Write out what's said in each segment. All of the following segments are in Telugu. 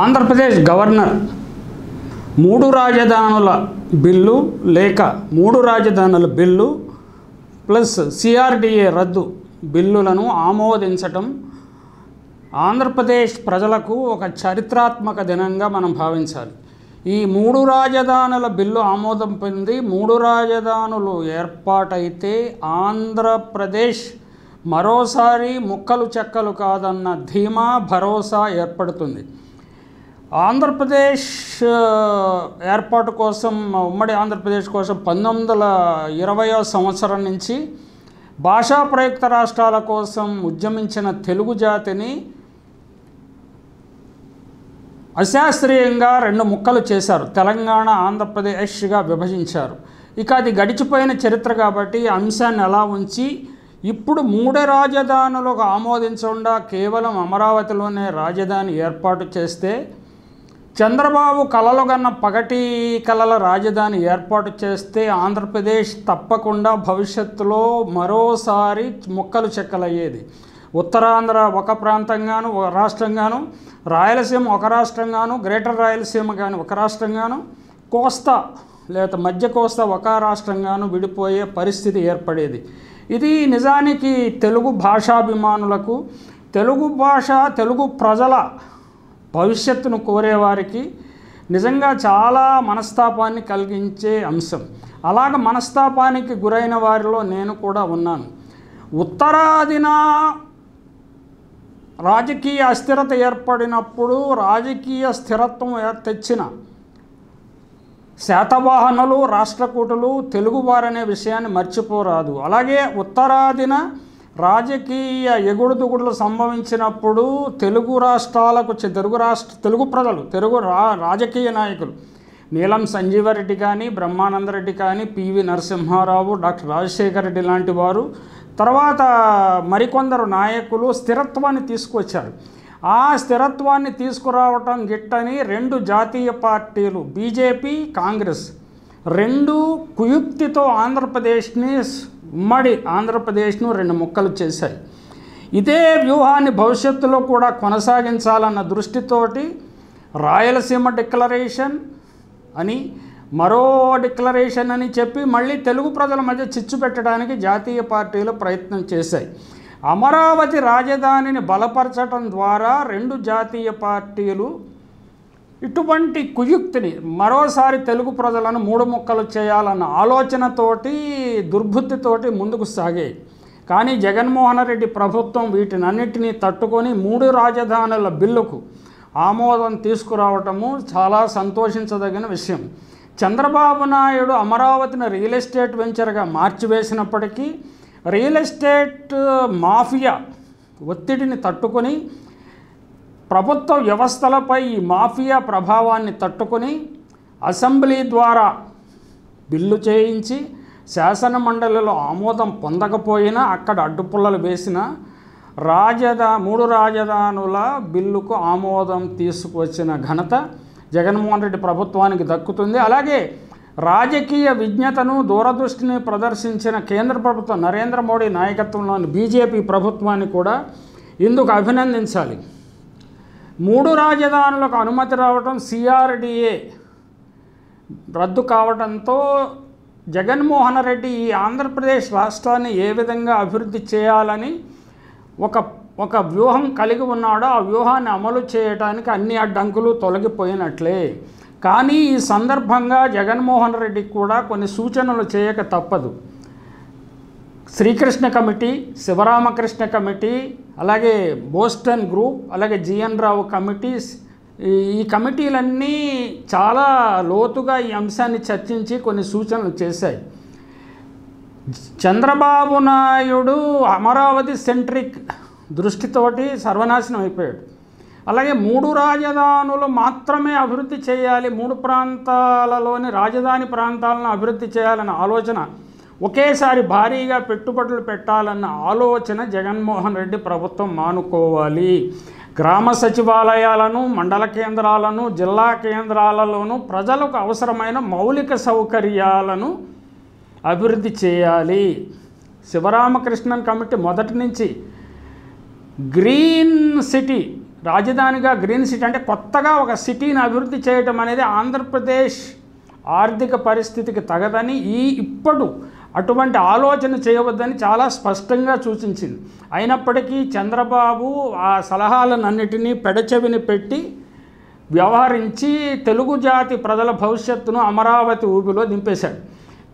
ఆంధ్రప్రదేశ్ గవర్నర్ మూడు రాజధానుల బిల్లు లేక మూడు రాజధానుల బిల్లు ప్లస్ సిఆర్డిఏ రద్దు బిల్లులను ఆమోదించటం ఆంధ్రప్రదేశ్ ప్రజలకు ఒక చరిత్రాత్మక దినంగా మనం భావించాలి ఈ మూడు రాజధానుల బిల్లు ఆమోదం పొంది మూడు రాజధానులు ఏర్పాటైతే ఆంధ్రప్రదేశ్ మరోసారి ముక్కలు చెక్కలు కాదన్న ధీమా భరోసా ఏర్పడుతుంది ఆంధ్రప్రదేశ్ ఏర్పాటు కోసం ఉమ్మడి ఆంధ్రప్రదేశ్ కోసం పంతొమ్మిది వందల ఇరవయో సంవత్సరం నుంచి భాషా ప్రయుక్త రాష్ట్రాల కోసం ఉద్యమించిన తెలుగు జాతిని అశాస్త్రీయంగా రెండు ముక్కలు చేశారు తెలంగాణ ఆంధ్రప్రదేశ్గా విభజించారు ఇక అది గడిచిపోయిన చరిత్ర కాబట్టి అంశాన్ని ఎలా ఉంచి ఇప్పుడు మూడు రాజధానులకు ఆమోదించకుండా కేవలం అమరావతిలోనే రాజధాని ఏర్పాటు చేస్తే చంద్రబాబు కలలు కన్న పగటి కలల రాజధాని ఏర్పాటు చేస్తే ఆంధ్రప్రదేశ్ తప్పకుండా భవిష్యత్తులో మరోసారి ముక్కలు చెక్కలయ్యేది ఉత్తరాంధ్ర ఒక ప్రాంతంగాను ఒక రాష్ట్రంగాను రాయలసీమ ఒక రాష్ట్రంగాను గ్రేటర్ రాయలసీమ కానీ ఒక రాష్ట్రంగాను కోస్తా లేదా మధ్య కోస్తా ఒక రాష్ట్రంగాను విడిపోయే పరిస్థితి ఏర్పడేది ఇది నిజానికి తెలుగు భాషాభిమానులకు తెలుగు భాష తెలుగు ప్రజల భవిష్యత్తును కోరేవారికి నిజంగా చాలా మనస్తాపాన్ని కలిగించే అంశం అలాగ మనస్తాపానికి గురైన వారిలో నేను కూడా ఉన్నాను ఉత్తరాదిన రాజకీయ అస్థిరత ఏర్పడినప్పుడు రాజకీయ స్థిరత్వం తెచ్చిన శాతవాహనులు రాష్ట్రకూటులు తెలుగువారనే విషయాన్ని మర్చిపోరాదు అలాగే ఉత్తరాదిన రాజకీయ ఎగుడుదుగుడులు సంభవించినప్పుడు తెలుగు రాష్ట్రాలకు తెలుగు రాష్ట్ర తెలుగు ప్రజలు తెలుగు రా రాజకీయ నాయకులు నీలం సంజీవరెడ్డి కానీ బ్రహ్మానందరెడ్డి కానీ పివి నరసింహారావు డాక్టర్ రాజశేఖర రెడ్డి లాంటి వారు తర్వాత మరికొందరు నాయకులు స్థిరత్వాన్ని తీసుకొచ్చారు ఆ స్థిరత్వాన్ని తీసుకురావటం గిట్టని రెండు జాతీయ పార్టీలు బీజేపీ కాంగ్రెస్ రెండు కుయుక్తితో ఆంధ్రప్రదేశ్ని ఉమ్మడి ఆంధ్రప్రదేశ్ను రెండు ముక్కలు చేశాయి ఇదే వ్యూహాన్ని భవిష్యత్తులో కూడా కొనసాగించాలన్న దృష్టితోటి రాయలసీమ డిక్లరేషన్ అని మరో డిక్లరేషన్ అని చెప్పి మళ్ళీ తెలుగు ప్రజల మధ్య చిచ్చు పెట్టడానికి జాతీయ పార్టీలు ప్రయత్నం చేశాయి అమరావతి రాజధానిని బలపరచడం ద్వారా రెండు జాతీయ పార్టీలు ఇటువంటి కుయుక్తిని మరోసారి తెలుగు ప్రజలను మూడు ముక్కలు చేయాలన్న ఆలోచనతోటి దుర్బుద్ధితోటి ముందుకు సాగాయి కానీ జగన్మోహన్ రెడ్డి ప్రభుత్వం వీటినన్నిటినీ తట్టుకొని మూడు రాజధానుల బిల్లుకు ఆమోదం తీసుకురావటము చాలా సంతోషించదగిన విషయం చంద్రబాబు నాయుడు అమరావతిని రియల్ ఎస్టేట్ వెంచర్గా మార్చివేసినప్పటికీ రియల్ ఎస్టేట్ మాఫియా ఒత్తిడిని తట్టుకొని ప్రభుత్వ వ్యవస్థలపై ఈ మాఫియా ప్రభావాన్ని తట్టుకుని అసెంబ్లీ ద్వారా బిల్లు చేయించి శాసన మండలిలో ఆమోదం పొందకపోయినా అక్కడ అడ్డుపుల్లలు వేసిన రాజధా మూడు రాజధానుల బిల్లుకు ఆమోదం తీసుకువచ్చిన ఘనత జగన్మోహన్ రెడ్డి ప్రభుత్వానికి దక్కుతుంది అలాగే రాజకీయ విజ్ఞతను దూరదృష్టిని ప్రదర్శించిన కేంద్ర ప్రభుత్వం నరేంద్ర మోడీ నాయకత్వంలోని బీజేపీ ప్రభుత్వాన్ని కూడా ఇందుకు అభినందించాలి మూడు రాజధానులకు అనుమతి రావటం సిఆర్డిఏ రద్దు కావడంతో జగన్మోహన్ రెడ్డి ఈ ఆంధ్రప్రదేశ్ రాష్ట్రాన్ని ఏ విధంగా అభివృద్ధి చేయాలని ఒక ఒక వ్యూహం కలిగి ఉన్నాడో ఆ వ్యూహాన్ని అమలు చేయడానికి అన్ని అడ్డంకులు తొలగిపోయినట్లే కానీ ఈ సందర్భంగా జగన్మోహన్ రెడ్డి కూడా కొన్ని సూచనలు చేయక తప్పదు శ్రీకృష్ణ కమిటీ శివరామకృష్ణ కమిటీ అలాగే బోస్టన్ గ్రూప్ అలాగే జిఎన్ రావు కమిటీస్ ఈ కమిటీలన్నీ చాలా లోతుగా ఈ అంశాన్ని చర్చించి కొన్ని సూచనలు చేశాయి చంద్రబాబు నాయుడు అమరావతి సెంట్రిక్ దృష్టితోటి సర్వనాశనం అయిపోయాడు అలాగే మూడు రాజధానులు మాత్రమే అభివృద్ధి చేయాలి మూడు ప్రాంతాలలోని రాజధాని ప్రాంతాలను అభివృద్ధి చేయాలనే ఆలోచన ఒకేసారి భారీగా పెట్టుబడులు పెట్టాలన్న ఆలోచన జగన్మోహన్ రెడ్డి ప్రభుత్వం మానుకోవాలి గ్రామ సచివాలయాలను మండల కేంద్రాలను జిల్లా కేంద్రాలలోనూ ప్రజలకు అవసరమైన మౌలిక సౌకర్యాలను అభివృద్ధి చేయాలి శివరామకృష్ణన్ కమిటీ మొదటి నుంచి గ్రీన్ సిటీ రాజధానిగా గ్రీన్ సిటీ అంటే కొత్తగా ఒక సిటీని అభివృద్ధి చేయటం అనేది ఆంధ్రప్రదేశ్ ఆర్థిక పరిస్థితికి తగదని ఈ ఇప్పుడు అటువంటి ఆలోచన చేయవద్దని చాలా స్పష్టంగా సూచించింది అయినప్పటికీ చంద్రబాబు ఆ సలహాలను అన్నిటినీ పెడచెవిని పెట్టి వ్యవహరించి తెలుగు జాతి ప్రజల భవిష్యత్తును అమరావతి ఊపిలో దింపేశాడు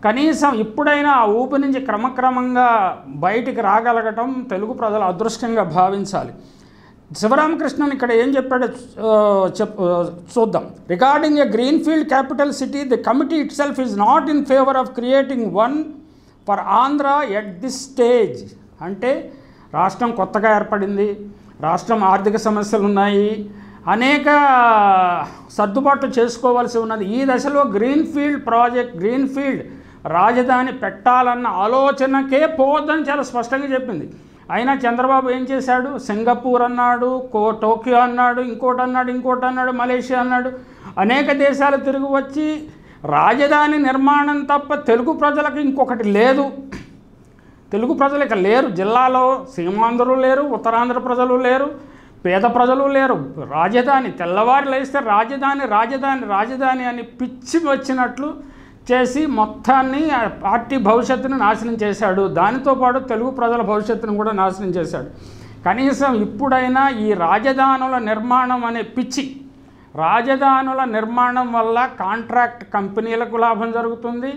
కనీసం ఇప్పుడైనా ఆ ఊపి నుంచి క్రమక్రమంగా బయటికి రాగలగటం తెలుగు ప్రజలు అదృష్టంగా భావించాలి శివరామకృష్ణన్ ఇక్కడ ఏం చెప్పాడు చెప్ చూద్దాం regarding a greenfield capital city the committee itself is not in favour of creating one for Andhra at this stage అంటే రాష్ట్రం కొత్తగా ఏర్పడింది రాష్ట్రం ఆర్థిక సమస్యలు ఉన్నాయి అనేక సర్దుబాట్లు చేసుకోవాల్సి ఉన్నది ఈ దశలో గ్రీన్ఫీల్డ్ ప్రాజెక్ట్ గ్రీన్ఫీల్డ్ రాజధాని పెట్టాలన్న ఆలోచనకే పోవద్దని చాలా స్పష్టంగా చెప్పింది అయినా చంద్రబాబు ఏం చేశాడు సింగపూర్ అన్నాడు కో టోక్యో అన్నాడు ఇంకోటి అన్నాడు ఇంకోటి అన్నాడు మలేషియా అన్నాడు అనేక దేశాలు తిరిగి వచ్చి రాజధాని నిర్మాణం తప్ప తెలుగు ప్రజలకు ఇంకొకటి లేదు తెలుగు ప్రజలు ఇక లేరు జిల్లాలో సీమాంధ్రులు లేరు ఉత్తరాంధ్ర ప్రజలు లేరు పేద ప్రజలు లేరు రాజధాని తెల్లవారు లేస్తే రాజధాని రాజధాని రాజధాని అని పిచ్చి వచ్చినట్లు చేసి మొత్తాన్ని పార్టీ భవిష్యత్తును నాశనం చేశాడు దానితో పాటు తెలుగు ప్రజల భవిష్యత్తును కూడా నాశనం చేశాడు కనీసం ఇప్పుడైనా ఈ రాజధానుల నిర్మాణం అనే పిచ్చి రాజధానుల నిర్మాణం వల్ల కాంట్రాక్ట్ కంపెనీలకు లాభం జరుగుతుంది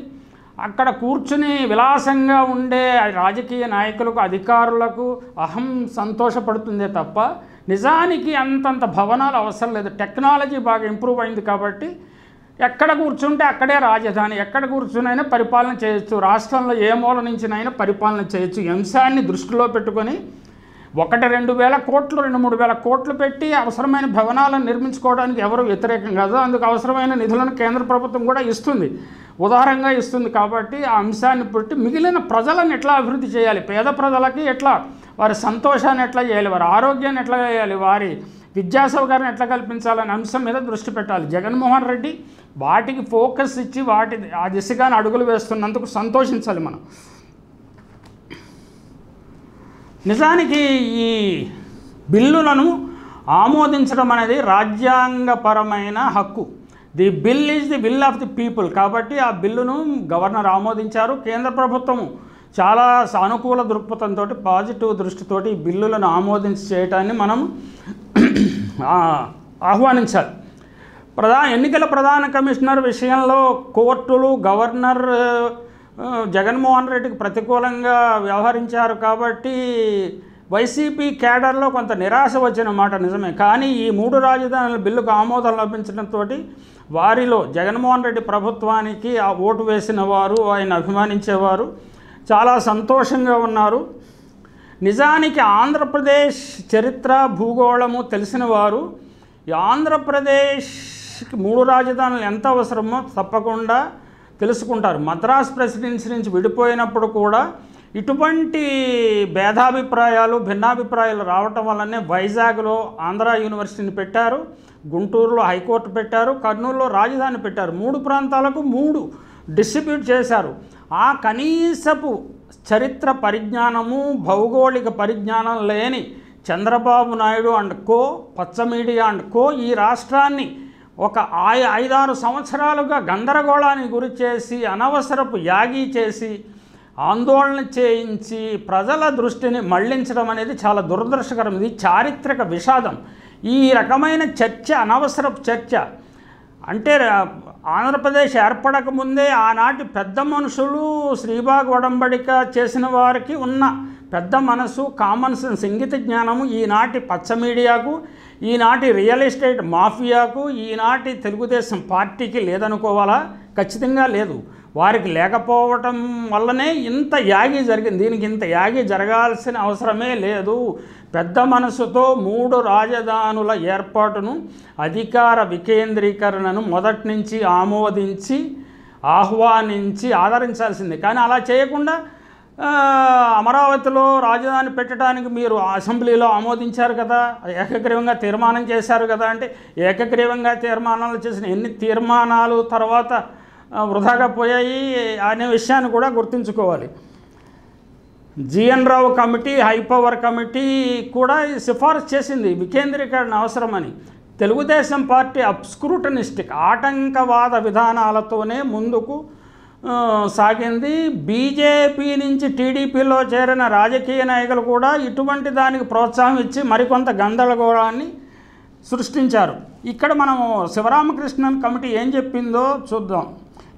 అక్కడ కూర్చుని విలాసంగా ఉండే రాజకీయ నాయకులకు అధికారులకు అహం సంతోషపడుతుందే తప్ప నిజానికి అంతంత భవనాలు అవసరం లేదు టెక్నాలజీ బాగా ఇంప్రూవ్ అయింది కాబట్టి ఎక్కడ కూర్చుంటే అక్కడే రాజధాని ఎక్కడ కూర్చునైనా పరిపాలన చేయొచ్చు రాష్ట్రంలో ఏ మూల నుంచినైనా పరిపాలన చేయొచ్చు అంశాన్ని దృష్టిలో పెట్టుకొని ఒకటి రెండు వేల కోట్లు రెండు మూడు వేల కోట్లు పెట్టి అవసరమైన భవనాలను నిర్మించుకోవడానికి ఎవరు వ్యతిరేకం కాదు అందుకు అవసరమైన నిధులను కేంద్ర ప్రభుత్వం కూడా ఇస్తుంది ఉదాహరణగా ఇస్తుంది కాబట్టి ఆ అంశాన్ని పెట్టి మిగిలిన ప్రజలను ఎట్లా అభివృద్ధి చేయాలి పేద ప్రజలకి ఎట్లా వారి సంతోషాన్ని ఎట్లా చేయాలి వారి ఆరోగ్యాన్ని ఎట్లా చేయాలి వారి విద్యా సౌకర్యం ఎట్లా కల్పించాలనే అంశం మీద దృష్టి పెట్టాలి జగన్మోహన్ రెడ్డి వాటికి ఫోకస్ ఇచ్చి వాటి ఆ దిశగానే అడుగులు వేస్తున్నందుకు సంతోషించాలి మనం నిజానికి ఈ బిల్లులను ఆమోదించడం అనేది రాజ్యాంగపరమైన హక్కు the bill is the bill of the people కాబట్టి ఆ బిల్లును గవర్నర్ ఆమోదించారు కేంద్ర ప్రభుత్వము చాలా సానుకూల దృక్పథంతో పాజిటివ్ దృష్టితోటి బిల్లులను ఆమోదించి చేయటాన్ని మనం ఆహ్వానించాలి ప్రధా ఎన్నికల ప్రధాన కమిషనర్ విషయంలో కోర్టులు గవర్నర్ జగన్మోహన్ రెడ్డికి ప్రతికూలంగా వ్యవహరించారు కాబట్టి వైసీపీ కేడర్లో కొంత నిరాశ వచ్చినమాట నిజమే కానీ ఈ మూడు రాజధానుల బిల్లుకు ఆమోదం లభించడంతో వారిలో జగన్మోహన్ రెడ్డి ప్రభుత్వానికి ఆ ఓటు వేసిన వారు ఆయన అభిమానించేవారు చాలా సంతోషంగా ఉన్నారు నిజానికి ఆంధ్రప్రదేశ్ చరిత్ర భూగోళము తెలిసిన వారు ఆంధ్రప్రదేశ్కి మూడు రాజధానులు ఎంత అవసరమో తప్పకుండా తెలుసుకుంటారు మద్రాస్ ప్రెసిడెన్సీ నుంచి విడిపోయినప్పుడు కూడా ఇటువంటి భేదాభిప్రాయాలు భిన్నాభిప్రాయాలు రావటం వల్లనే వైజాగ్లో ఆంధ్ర యూనివర్సిటీని పెట్టారు గుంటూరులో హైకోర్టు పెట్టారు కర్నూలులో రాజధాని పెట్టారు మూడు ప్రాంతాలకు మూడు డిస్ట్రిబ్యూట్ చేశారు ఆ కనీసపు చరిత్ర పరిజ్ఞానము భౌగోళిక పరిజ్ఞానం లేని చంద్రబాబు నాయుడు అండ్ కో పచ్చ మీడియా అండ్ కో ఈ రాష్ట్రాన్ని ఒక ఐదారు సంవత్సరాలుగా గందరగోళాన్ని గురి చేసి అనవసరపు యాగి చేసి ఆందోళన చేయించి ప్రజల దృష్టిని మళ్లించడం అనేది చాలా దురదృష్టకరం ఇది చారిత్రక విషాదం ఈ రకమైన చర్చ అనవసరపు చర్చ అంటే ఆంధ్రప్రదేశ్ ఏర్పడక ముందే ఆనాటి పెద్ద మనుషులు శ్రీబాగ్ వడంబడిక చేసిన వారికి ఉన్న పెద్ద మనసు కామన్ సెన్స్ ఇంగిత జ్ఞానము ఈనాటి పచ్చ మీడియాకు ఈనాటి రియల్ ఎస్టేట్ మాఫియాకు ఈనాటి తెలుగుదేశం పార్టీకి లేదనుకోవాలా ఖచ్చితంగా లేదు వారికి లేకపోవటం వల్లనే ఇంత యాగి జరిగింది దీనికి ఇంత యాగి జరగాల్సిన అవసరమే లేదు పెద్ద మనసుతో మూడు రాజధానుల ఏర్పాటును అధికార వికేంద్రీకరణను మొదటి నుంచి ఆమోదించి ఆహ్వానించి ఆదరించాల్సింది కానీ అలా చేయకుండా అమరావతిలో రాజధాని పెట్టడానికి మీరు అసెంబ్లీలో ఆమోదించారు కదా ఏకగ్రీవంగా తీర్మానం చేశారు కదా అంటే ఏకగ్రీవంగా తీర్మానాలు చేసిన ఎన్ని తీర్మానాలు తర్వాత వృధాగా పోయాయి అనే విషయాన్ని కూడా గుర్తుంచుకోవాలి GN Rao committee high power committee కూడా సిఫార్సు చేసింది వికేంద్రీకరణ అవసరమని తెలుగుదేశం పార్టీ అప్స్క్రూటనిస్టిక్ ఆటంకవాద విధానాలతోనే ముందుకు సాగింది బీజేపీ నుంచి టీడీపీలో చేరిన రాజకీయ నాయకులు కూడా ఇటువంటి దానికి ప్రోత్సాహం ఇచ్చి మరికొంత గందరగోళాన్ని సృష్టించారు ఇక్కడ మనం శివరామకృష్ణన్ కమిటీ ఏం చెప్పిందో చూద్దాం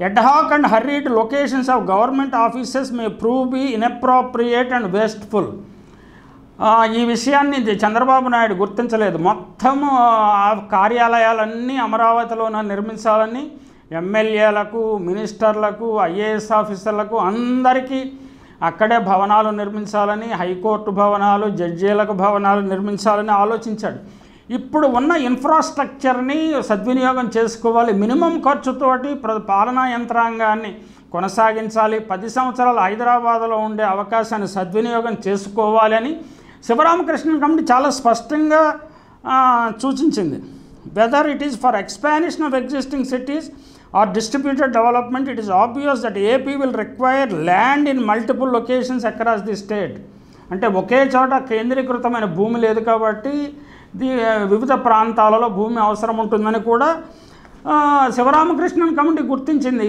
ad hoc and hurried locations of government offices may prove be inappropriate and wasteful ఈ విషయాన్ని చంద్రబాబు నాయుడు గుర్తించలేదు మొత్తము కార్యాలయాలన్నీ అమరావతిలోన నిర్మించాలని ఎమ్మెల్యేలకు మినిస్టర్లకు ఐఏఎస్ ఆఫీసర్లకు అందరికీ అక్కడే భవనాలు నిర్మించాలని హైకోర్టు భవనాలు జడ్జీలకు భవనాలు నిర్మించాలని ఆలోచించాడు ఇప్పుడు ఉన్న ఇన్ఫ్రాస్ట్రక్చర్ని సద్వినియోగం చేసుకోవాలి మినిమం ఖర్చుతోటి ప్ర పాలనా యంత్రాంగాన్ని కొనసాగించాలి పది సంవత్సరాలు హైదరాబాద్లో ఉండే అవకాశాన్ని సద్వినియోగం చేసుకోవాలని శివరామకృష్ణ కమిటీ చాలా స్పష్టంగా సూచించింది whether it is for expansion of existing cities or distributed development it is obvious that AP will require land in multiple locations across the state అంటే ఒకే చోట కేంద్రీకృతమైన భూమి లేదు కాబట్టి వివిధ ప్రాంతాలలో భూమి అవసరం ఉంటుందని కూడా శివరామకృష్ణన్ కమిటీ గుర్తించింది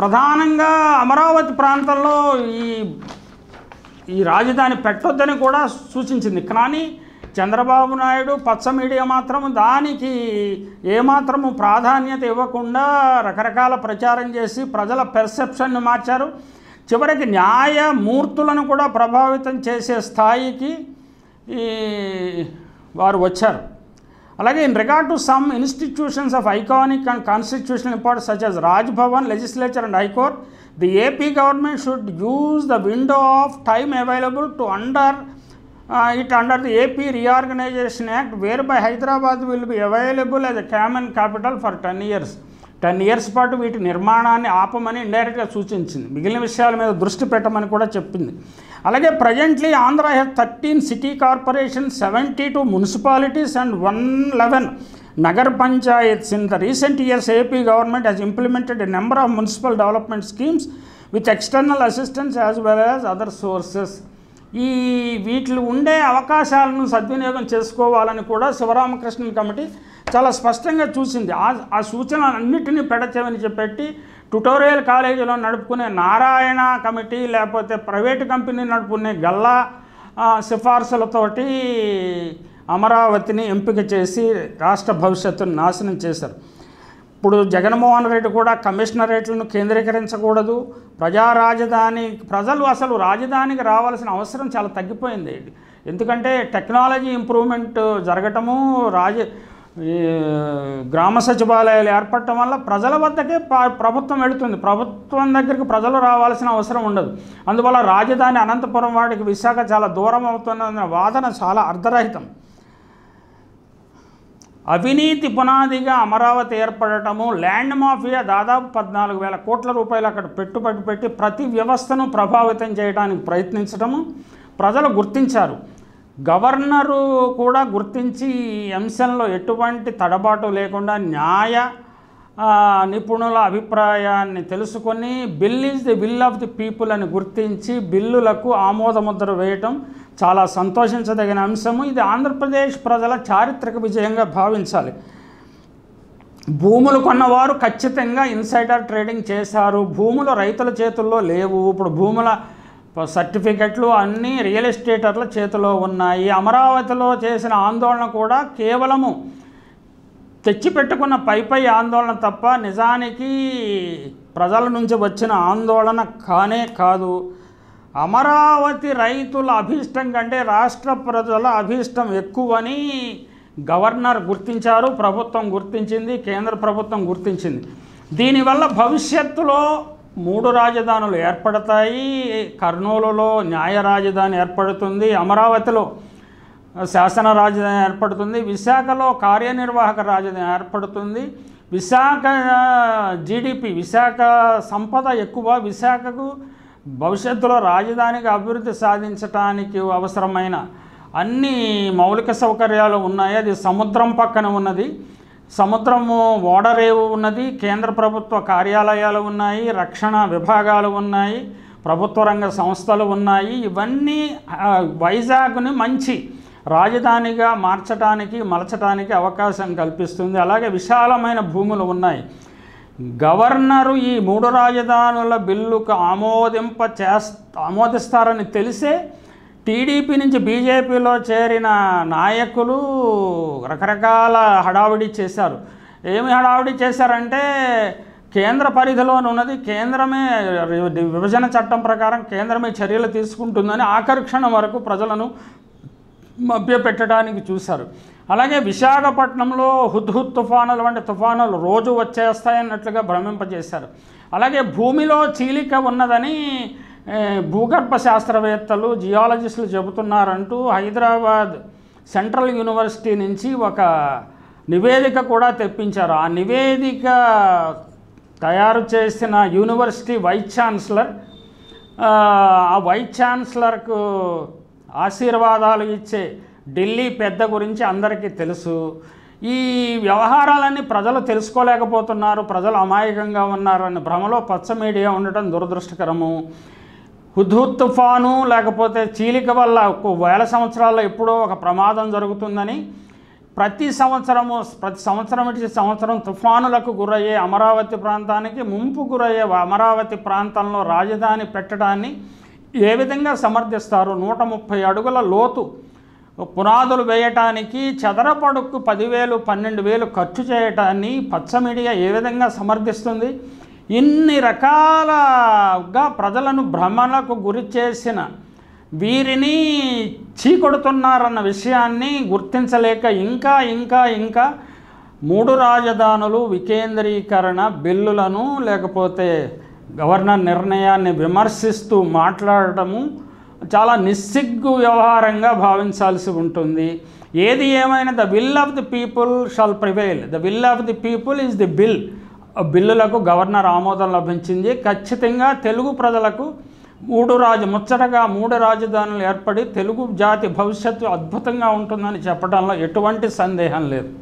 ప్రధానంగా అమరావతి ప్రాంతంలో ఈ ఈ రాజధాని పెట్టొద్దని కూడా సూచించింది కానీ చంద్రబాబు నాయుడు పచ్చ మీడియా మాత్రం దానికి ఏమాత్రము ప్రాధాన్యత ఇవ్వకుండా రకరకాల ప్రచారం చేసి ప్రజల పెర్సెప్షన్ని మార్చారు చివరికి న్యాయమూర్తులను కూడా ప్రభావితం చేసే స్థాయికి ఈ వారు వచ్చారు అలాగే in regard to some institutions of iconic and constitutional importance such as Bhavan legislature and high court the AP government should use the window of time available to under it under the AP reorganisation act whereby Hyderabad will be available as a common capital for ten years ten years పాటు వీటి నిర్మాణాన్ని ఆపమని ఇండైరెక్ట్గా సూచించింది మిగిలిన విషయాల మీద దృష్టి పెట్టమని కూడా చెప్పింది అలాగే presently Andhra has thirteen city corporation seventy two municipalities and one eleven nagar panchayats in the recent years AP government has implemented a number of municipal development schemes with external assistance as well as other sources ఈ వీటిలో ఉండే అవకాశాలను సద్వినియోగం చేసుకోవాలని కూడా శివరామకృష్ణ కమిటీ చాలా స్పష్టంగా చూసింది ఆ సూచనలన్నిటినీ పెడచెవిని చెప్పి ట్యుటోరియల్ కాలేజీలో నడుపుకునే నారాయణ కమిటీ లేకపోతే ప్రైవేటు కంపెనీ నడుపుకునే గల్లా సిఫార్సులతోటి అమరావతిని ఎంపిక చేసి రాష్ట్ర భవిష్యత్తును నాశనం చేశారు ఇప్పుడు జగన్మోహన్ రెడ్డి కూడా కమిషనరేట్లను కేంద్రీకరించకూడదు ప్రజా రాజధాని ప్రజలు అసలు రాజధానికి రావాల్సిన అవసరం చాలా తగ్గిపోయింది ఎందుకంటే టెక్నాలజీ ఇంప్రూవ్మెంట్ జరగటము రాజ గ్రామ సచివాలయాలు ఏర్పడటం వల్ల ప్రజల వద్దకే ప్రభుత్వం వెళుతుంది ప్రభుత్వం దగ్గరికి ప్రజలు రావాల్సిన అవసరం ఉండదు అందువల్ల రాజధాని అనంతపురం వాడికి విశాఖ చాలా దూరం అవుతున్న వాదన చాలా అర్ధరహితం అవినీతి పునాదిగా అమరావతి ఏర్పడటము ల్యాండ్ మాఫియా దాదాపు పద్నాలుగు వేల కోట్ల రూపాయలు అక్కడ పెట్టుబడి పెట్టి ప్రతి వ్యవస్థను ప్రభావితం చేయడానికి ప్రయత్నించడము ప్రజలు గుర్తించారు గవర్నరు కూడా గుర్తించి ఈ అంశంలో ఎటువంటి తడబాటు లేకుండా న్యాయ నిపుణుల అభిప్రాయాన్ని తెలుసుకొని bill is the will of the people అని గుర్తించి బిల్లులకు ఆమోదముద్ర వేయటం చాలా సంతోషించదగిన అంశము ఇది ఆంధ్రప్రదేశ్ ప్రజల చారిత్రక విజయంగా భావించాలి భూములు కొన్నవారు ఖచ్చితంగా ఇన్సైడర్ ట్రేడింగ్ చేశారు భూములు రైతుల చేతుల్లో లేవు ఇప్పుడు భూముల సర్టిఫికెట్లు అన్నీ రియల్ ఎస్టేటర్ల చేతిలో ఉన్నాయి అమరావతిలో చేసిన ఆందోళన కూడా కేవలము తెచ్చిపెట్టుకున్న పై పై ఆందోళన తప్ప నిజానికి ప్రజల నుంచి వచ్చిన ఆందోళన కానే కాదు అమరావతి రైతుల అభీష్టం కంటే రాష్ట్ర ప్రజల అభీష్టం ఎక్కువని గవర్నర్ గుర్తించారు ప్రభుత్వం గుర్తించింది కేంద్ర ప్రభుత్వం గుర్తించింది దీనివల్ల భవిష్యత్తులో మూడు రాజధానులు ఏర్పడతాయి కర్నూలులో న్యాయ రాజధాని ఏర్పడుతుంది అమరావతిలో శాసన రాజధాని ఏర్పడుతుంది విశాఖలో కార్యనిర్వాహక రాజధాని ఏర్పడుతుంది విశాఖ జీడిపి విశాఖ సంపద ఎక్కువ విశాఖకు భవిష్యత్తులో రాజధానికి అభివృద్ధి సాధించడానికి అవసరమైన అన్ని మౌలిక సౌకర్యాలు ఉన్నాయి అది సముద్రం పక్కన ఉన్నది సముద్రము ఓడరేవు ఉన్నది కేంద్ర ప్రభుత్వ కార్యాలయాలు ఉన్నాయి రక్షణ విభాగాలు ఉన్నాయి ప్రభుత్వ రంగ సంస్థలు ఉన్నాయి ఇవన్నీ వైజాగ్ని మంచి రాజధానిగా మార్చడానికి మలచడానికి అవకాశం కల్పిస్తుంది అలాగే విశాలమైన భూములు ఉన్నాయి గవర్నరు ఈ మూడు రాజధానుల బిల్లుకు ఆమోదింప చేస్త ఆమోదిస్తారని తెలిసే టీడీపీ నుంచి బీజేపీలో చేరిన నాయకులు రకరకాల హడావిడి చేశారు ఏమి హడావిడి చేశారంటే కేంద్ర పరిధిలోనే ఉన్నది కేంద్రమే విభజన చట్టం ప్రకారం కేంద్రమే చర్యలు తీసుకుంటుందని ఆకర్షణ వరకు ప్రజలను మభ్యపెట్టడానికి చూశారు అలాగే విశాఖపట్నంలో హుద్హుద్ తుఫానులు వంటి తుఫానులు రోజు వచ్చేస్తాయన్నట్లుగా భ్రమింపజేశారు అలాగే భూమిలో చీలిక ఉన్నదని భూగర్భ శాస్త్రవేత్తలు జియాలజిస్టులు చెబుతున్నారంటూ హైదరాబాద్ సెంట్రల్ యూనివర్సిటీ నుంచి ఒక నివేదిక కూడా తెప్పించారు ఆ నివేదిక తయారు చేసిన యూనివర్సిటీ వైస్ ఛాన్సలర్ ఆ వైస్ ఛాన్సలర్కు ఆశీర్వాదాలు ఇచ్చే ఢిల్లీ పెద్ద గురించి అందరికీ తెలుసు ఈ వ్యవహారాలన్నీ ప్రజలు తెలుసుకోలేకపోతున్నారు ప్రజలు అమాయకంగా ఉన్నారని భ్రమలో పచ్చ మీడియా ఉండటం దురదృష్టకరము హుద్హుద్ తుఫాను లేకపోతే చీలిక వల్ల వేల సంవత్సరాల్లో ఎప్పుడో ఒక ప్రమాదం జరుగుతుందని ప్రతి సంవత్సరము ప్రతి సంవత్సరం ఇటు సంవత్సరం తుఫానులకు గురయ్యే అమరావతి ప్రాంతానికి ముంపు గురయ్యే అమరావతి ప్రాంతంలో రాజధాని పెట్టడాన్ని ఏ విధంగా సమర్థిస్తారు నూట ముప్పై అడుగుల లోతు పునాదులు వేయటానికి చదరపడుకు పదివేలు పన్నెండు వేలు ఖర్చు చేయటాన్ని పచ్చ మీడియా ఏ విధంగా సమర్థిస్తుంది ఇన్ని రకాలగా ప్రజలను భ్రమలకు గురి చేసిన వీరిని చీకొడుతున్నారన్న విషయాన్ని గుర్తించలేక ఇంకా ఇంకా ఇంకా మూడు రాజధానులు వికేంద్రీకరణ బిల్లులను లేకపోతే గవర్నర్ నిర్ణయాన్ని విమర్శిస్తూ మాట్లాడటము చాలా నిస్సిగ్గు వ్యవహారంగా భావించాల్సి ఉంటుంది ఏది ఏమైనా the will of the people shall prevail the will of the people is the bill బిల్లులకు గవర్నర్ ఆమోదం లభించింది ఖచ్చితంగా తెలుగు ప్రజలకు మూడు రాజు ముచ్చటగా మూడు రాజధానులు ఏర్పడి తెలుగు జాతి భవిష్యత్తు అద్భుతంగా ఉంటుందని చెప్పడంలో ఎటువంటి సందేహం లేదు